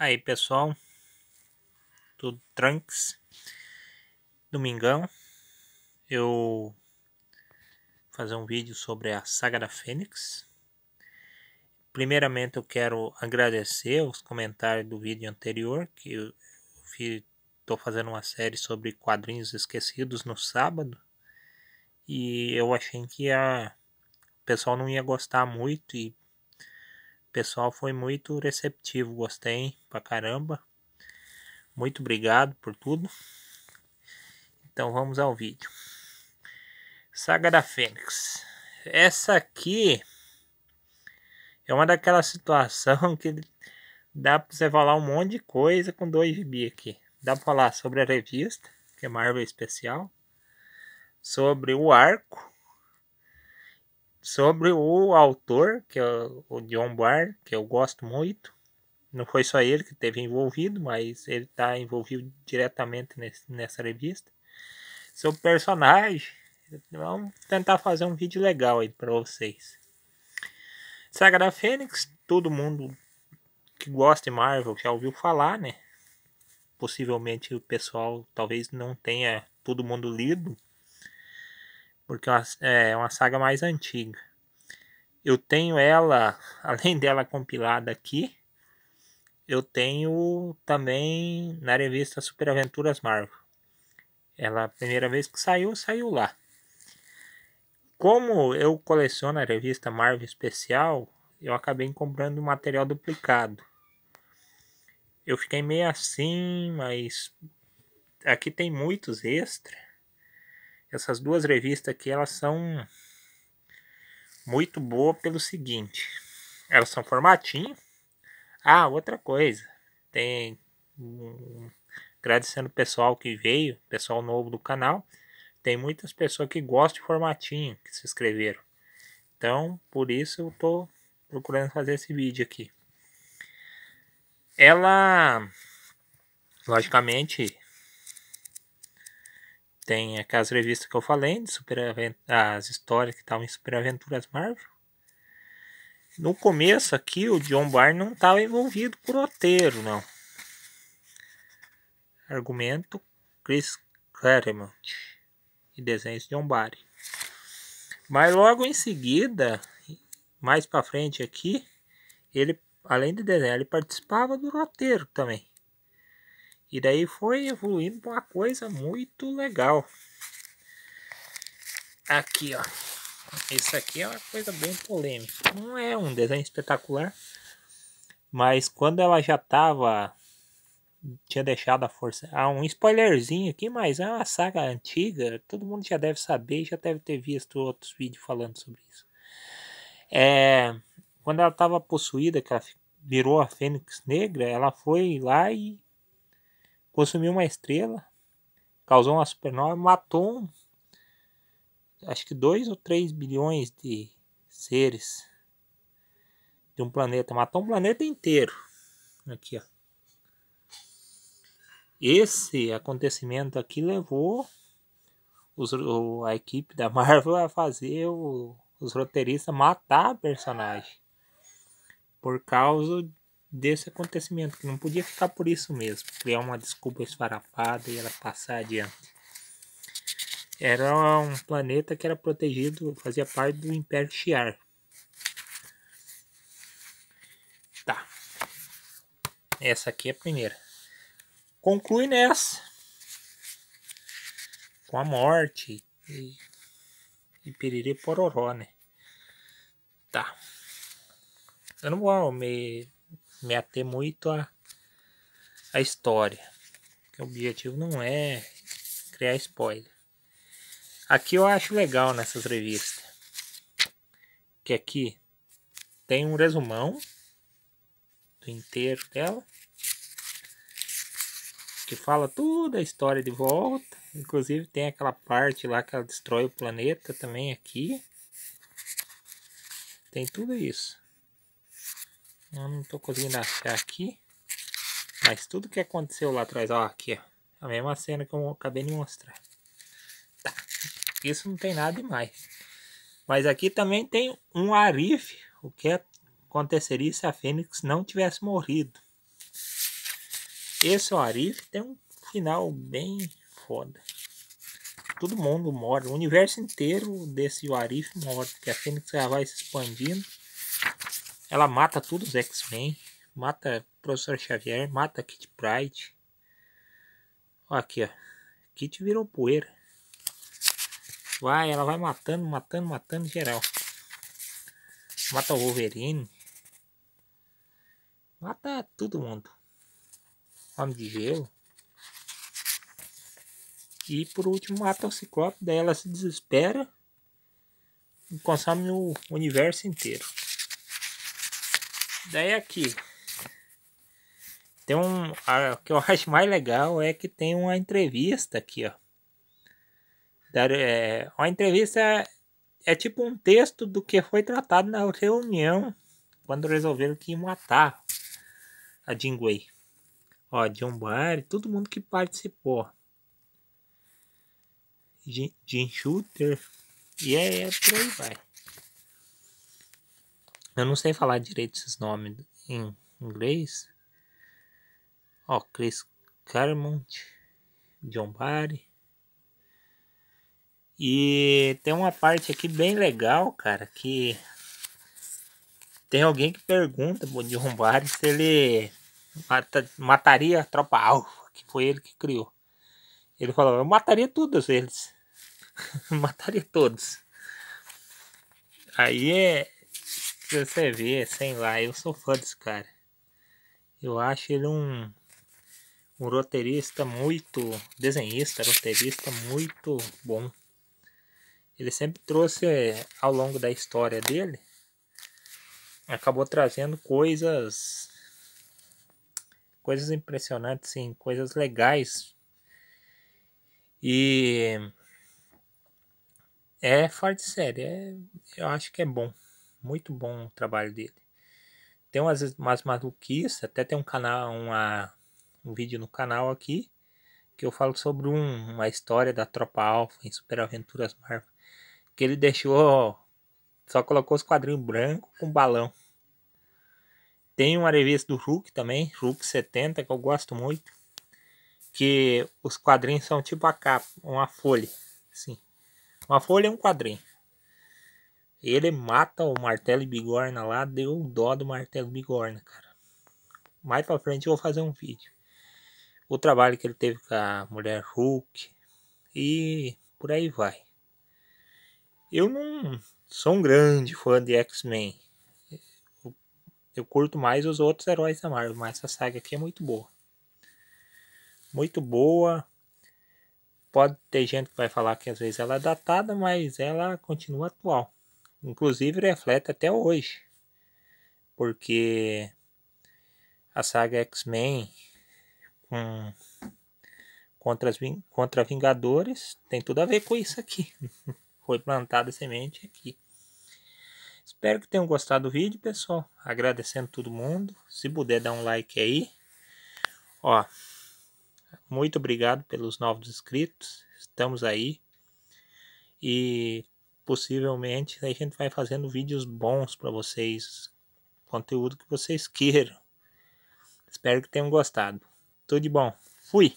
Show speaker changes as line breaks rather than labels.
Aí pessoal, tudo trunks, domingão, eu fazer um vídeo sobre a Saga da Fênix. Primeiramente eu quero agradecer os comentários do vídeo anterior, que eu estou fazendo uma série sobre quadrinhos esquecidos no sábado, e eu achei que a, o pessoal não ia gostar muito, e pessoal foi muito receptivo, gostei pra caramba. Muito obrigado por tudo. Então vamos ao vídeo. Saga da Fênix. Essa aqui é uma daquelas situações que dá pra você falar um monte de coisa com dois bi aqui. Dá pra falar sobre a revista, que é Marvel Especial, sobre o arco, sobre o autor, que é o John Barr, que eu gosto muito. Não foi só ele que teve envolvido, mas ele está envolvido diretamente nesse, nessa revista. Sobre o personagem, vamos tentar fazer um vídeo legal aí para vocês. Saga da Fênix, todo mundo que gosta de Marvel já ouviu falar, né? Possivelmente o pessoal talvez não tenha todo mundo lido, porque é, é uma saga mais antiga. Eu tenho ela, além dela compilada aqui, eu tenho também na revista Super Aventuras Marvel. Ela, a primeira vez que saiu, saiu lá. Como eu coleciono a revista Marvel Especial, eu acabei comprando material duplicado. Eu fiquei meio assim, mas aqui tem muitos extras essas duas revistas aqui, elas são muito boas pelo seguinte. Elas são formatinho. Ah, outra coisa. Tem um, agradecendo o pessoal que veio, pessoal novo do canal. Tem muitas pessoas que gostam de formatinho, que se inscreveram. Então, por isso eu tô procurando fazer esse vídeo aqui. Ela, logicamente, tem aquelas revistas que eu falei, de super as histórias que estavam em Super Aventuras Marvel. No começo aqui, o John Byrne não estava envolvido o roteiro, não. Argumento Chris Claremont e desenhos de John Byrne. Mas logo em seguida, mais para frente aqui, ele além de desenhar, ele participava do roteiro também. E daí foi evoluindo para uma coisa muito legal. Aqui, ó. Isso aqui é uma coisa bem polêmica. Não é um desenho espetacular, mas quando ela já tava tinha deixado a força. Há ah, um spoilerzinho aqui, mas é uma saga antiga, todo mundo já deve saber, já deve ter visto outros vídeos falando sobre isso. É, quando ela estava possuída, que ela virou a Fênix Negra, ela foi lá e consumiu uma estrela, causou uma supernova, matou um, acho que 2 ou 3 bilhões de seres de um planeta, matou um planeta inteiro. Aqui, ó. Esse acontecimento aqui levou os, o, a equipe da Marvel a fazer o, os roteiristas matar a personagem por causa desse acontecimento, que não podia ficar por isso mesmo, criar uma desculpa esfarrapada e ela passar adiante. Era um planeta que era protegido, fazia parte do Império Shi'ar. Tá. Essa aqui é a primeira. Conclui nessa. Com a morte e, e piriri pororó, né? Tá. Eu não vou me me ater muito a, a história. o objetivo não é criar spoiler. Aqui eu acho legal nessas revistas. Que aqui tem um resumão do inteiro dela. Que fala toda a história de volta. Inclusive tem aquela parte lá que ela destrói o planeta também aqui. Tem tudo isso. Eu não tô conseguindo achar aqui. Mas tudo que aconteceu lá atrás, ó, aqui, ó. A mesma cena que eu acabei de mostrar. Tá. Isso não tem nada demais. Mas aqui também tem um arife. O que aconteceria se a Fênix não tivesse morrido? Esse arife tem um final bem foda. Todo mundo morre. O universo inteiro desse arife morre. Porque a Fênix já vai se expandindo. Ela mata todos os X-Men. Mata Professor Xavier. Mata Kit Pride. aqui, ó. Kit virou poeira. Vai, ela vai matando, matando, matando geral. Mata o Wolverine. Mata todo mundo. Homem de gelo. E por último mata o Ciclope. Daí ela se desespera. E consome o universo inteiro. Daí aqui. Tem um. A, o que eu acho mais legal é que tem uma entrevista aqui, ó. Da, é, uma entrevista é, é tipo um texto do que foi tratado na reunião quando resolveram que matar a Jingwei. Ó, John Barry, todo mundo que participou. de Shooter. E é, é por aí vai. Eu não sei falar direito esses nomes em inglês. Ó, Chris Carmont, John Barry. E tem uma parte aqui bem legal, cara, que tem alguém que pergunta pro John Barry se ele mata, mataria a tropa alfa, que foi ele que criou. Ele falou, eu mataria todos eles. mataria todos. Aí é, você ver, sei lá, eu sou fã desse cara. Eu acho ele um, um roteirista muito. desenhista, roteirista muito bom. Ele sempre trouxe é, ao longo da história dele, acabou trazendo coisas. coisas impressionantes, sim, coisas legais. E. É forte série, é, eu acho que é bom. Muito bom o trabalho dele. Tem umas, umas maluquices, até tem um canal, uma, um vídeo no canal aqui, que eu falo sobre um, uma história da Tropa Alpha em Super Aventuras Marvel. Que ele deixou. Só colocou os quadrinhos branco com balão. Tem uma revista do Hulk também, Hulk 70, que eu gosto muito. Que os quadrinhos são tipo a capa, uma folha. sim Uma folha é um quadrinho. Ele mata o martelo e bigorna lá, deu dó do martelo e bigorna, cara. Mais pra frente eu vou fazer um vídeo. O trabalho que ele teve com a mulher Hulk e por aí vai. Eu não sou um grande fã de X-Men. Eu, eu curto mais os outros heróis da Marvel, mas essa saga aqui é muito boa. Muito boa. Pode ter gente que vai falar que às vezes ela é datada, mas ela continua atual inclusive reflete até hoje, porque a saga X-Men com contra, as, contra Vingadores tem tudo a ver com isso aqui. Foi plantada semente aqui. Espero que tenham gostado do vídeo, pessoal. Agradecendo todo mundo. Se puder dar um like aí. Ó, muito obrigado pelos novos inscritos. Estamos aí. E possivelmente a gente vai fazendo vídeos bons para vocês, conteúdo que vocês queiram. Espero que tenham gostado. Tudo de bom. Fui.